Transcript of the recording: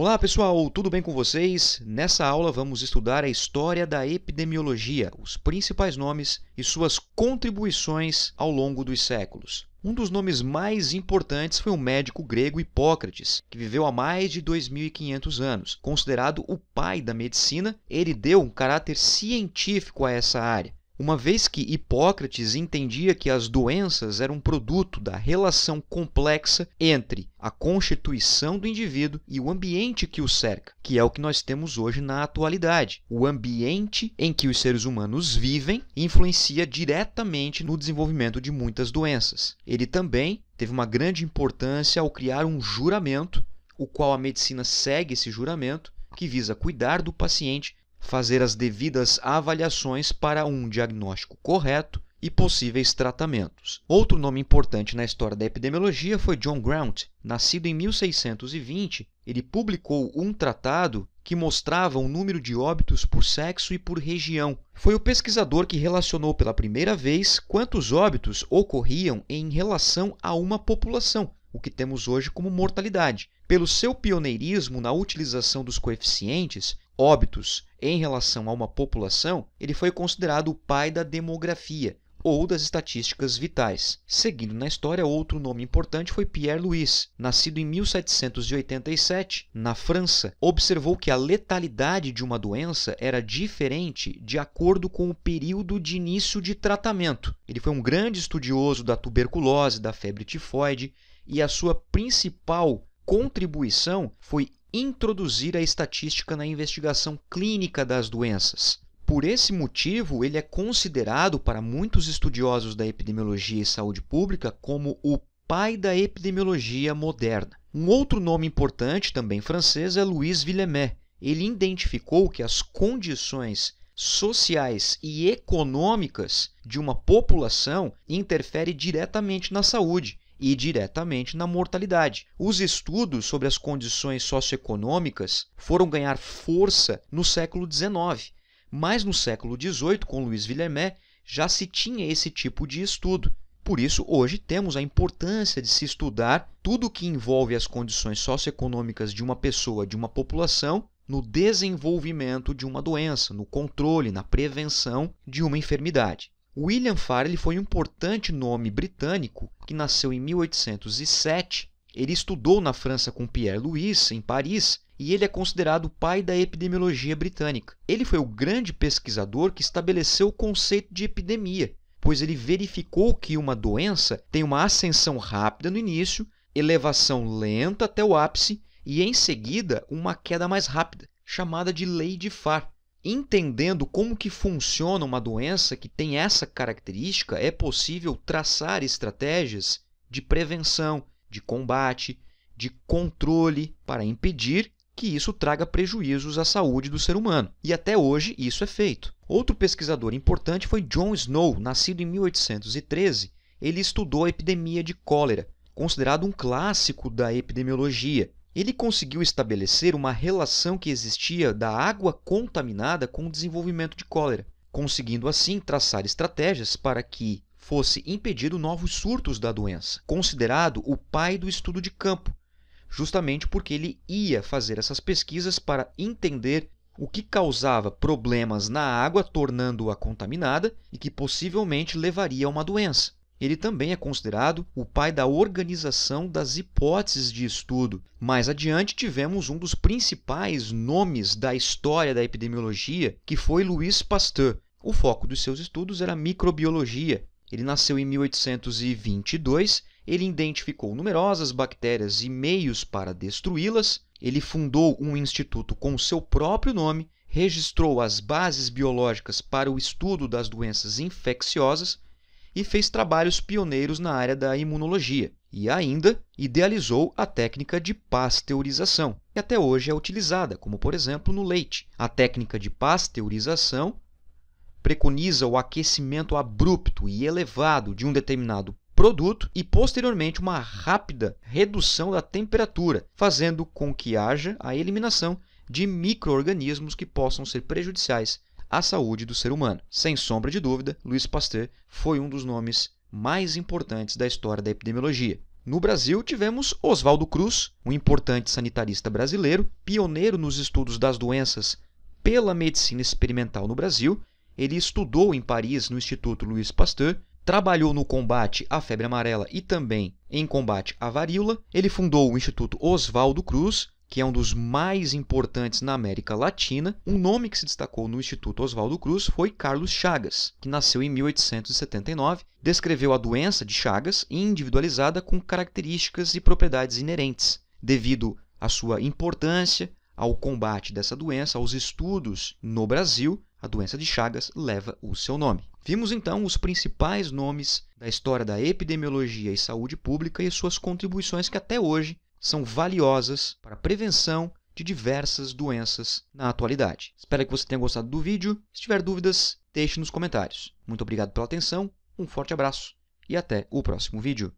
Olá pessoal, tudo bem com vocês? Nessa aula vamos estudar a história da epidemiologia, os principais nomes e suas contribuições ao longo dos séculos. Um dos nomes mais importantes foi o médico grego Hipócrates, que viveu há mais de 2.500 anos. Considerado o pai da medicina, ele deu um caráter científico a essa área, uma vez que Hipócrates entendia que as doenças eram produto da relação complexa entre a constituição do indivíduo e o ambiente que o cerca, que é o que nós temos hoje na atualidade. O ambiente em que os seres humanos vivem influencia diretamente no desenvolvimento de muitas doenças. Ele também teve uma grande importância ao criar um juramento, o qual a medicina segue esse juramento, que visa cuidar do paciente fazer as devidas avaliações para um diagnóstico correto e possíveis tratamentos. Outro nome importante na história da epidemiologia foi John Grant. Nascido em 1620, ele publicou um tratado que mostrava o número de óbitos por sexo e por região. Foi o pesquisador que relacionou pela primeira vez quantos óbitos ocorriam em relação a uma população, o que temos hoje como mortalidade. Pelo seu pioneirismo na utilização dos coeficientes, óbitos em relação a uma população, ele foi considerado o pai da demografia ou das estatísticas vitais. Seguindo na história, outro nome importante foi Pierre Louis, nascido em 1787 na França. Observou que a letalidade de uma doença era diferente de acordo com o período de início de tratamento. Ele foi um grande estudioso da tuberculose, da febre tifoide e a sua principal contribuição foi introduzir a estatística na investigação clínica das doenças. Por esse motivo, ele é considerado para muitos estudiosos da epidemiologia e saúde pública como o pai da epidemiologia moderna. Um outro nome importante, também francês, é Louis Villemet. Ele identificou que as condições sociais e econômicas de uma população interferem diretamente na saúde e diretamente na mortalidade. Os estudos sobre as condições socioeconômicas foram ganhar força no século XIX, mas no século XVIII, com Luiz Villermé, já se tinha esse tipo de estudo. Por isso, hoje temos a importância de se estudar tudo o que envolve as condições socioeconômicas de uma pessoa, de uma população, no desenvolvimento de uma doença, no controle, na prevenção de uma enfermidade. William Farr foi um importante nome britânico que nasceu em 1807. Ele estudou na França com Pierre Louis, em Paris, e ele é considerado o pai da epidemiologia britânica. Ele foi o grande pesquisador que estabeleceu o conceito de epidemia, pois ele verificou que uma doença tem uma ascensão rápida no início, elevação lenta até o ápice e, em seguida, uma queda mais rápida, chamada de lei de Farr entendendo como que funciona uma doença que tem essa característica, é possível traçar estratégias de prevenção, de combate, de controle para impedir que isso traga prejuízos à saúde do ser humano. E até hoje isso é feito. Outro pesquisador importante foi John Snow, nascido em 1813. Ele estudou a epidemia de cólera, considerado um clássico da epidemiologia. Ele conseguiu estabelecer uma relação que existia da água contaminada com o desenvolvimento de cólera, conseguindo assim traçar estratégias para que fosse impedido novos surtos da doença, considerado o pai do estudo de campo, justamente porque ele ia fazer essas pesquisas para entender o que causava problemas na água, tornando-a contaminada e que possivelmente levaria a uma doença. Ele também é considerado o pai da organização das hipóteses de estudo. Mais adiante, tivemos um dos principais nomes da história da epidemiologia, que foi Louis Pasteur. O foco dos seus estudos era microbiologia. Ele nasceu em 1822, ele identificou numerosas bactérias e meios para destruí-las, ele fundou um instituto com seu próprio nome, registrou as bases biológicas para o estudo das doenças infecciosas e fez trabalhos pioneiros na área da imunologia, e ainda idealizou a técnica de pasteurização, que até hoje é utilizada, como por exemplo no leite. A técnica de pasteurização preconiza o aquecimento abrupto e elevado de um determinado produto e posteriormente uma rápida redução da temperatura, fazendo com que haja a eliminação de micro-organismos que possam ser prejudiciais à saúde do ser humano. Sem sombra de dúvida, Luiz Pasteur foi um dos nomes mais importantes da história da epidemiologia. No Brasil, tivemos Oswaldo Cruz, um importante sanitarista brasileiro, pioneiro nos estudos das doenças pela medicina experimental no Brasil. Ele estudou em Paris no Instituto Louis Pasteur, trabalhou no combate à febre amarela e também em combate à varíola. Ele fundou o Instituto Oswaldo Cruz, que é um dos mais importantes na América Latina, um nome que se destacou no Instituto Oswaldo Cruz foi Carlos Chagas, que nasceu em 1879, descreveu a doença de Chagas individualizada com características e propriedades inerentes, devido à sua importância ao combate dessa doença, aos estudos no Brasil, a doença de Chagas leva o seu nome. Vimos então os principais nomes da história da epidemiologia e saúde pública e suas contribuições que até hoje são valiosas para a prevenção de diversas doenças na atualidade. Espero que você tenha gostado do vídeo. Se tiver dúvidas, deixe nos comentários. Muito obrigado pela atenção, um forte abraço e até o próximo vídeo.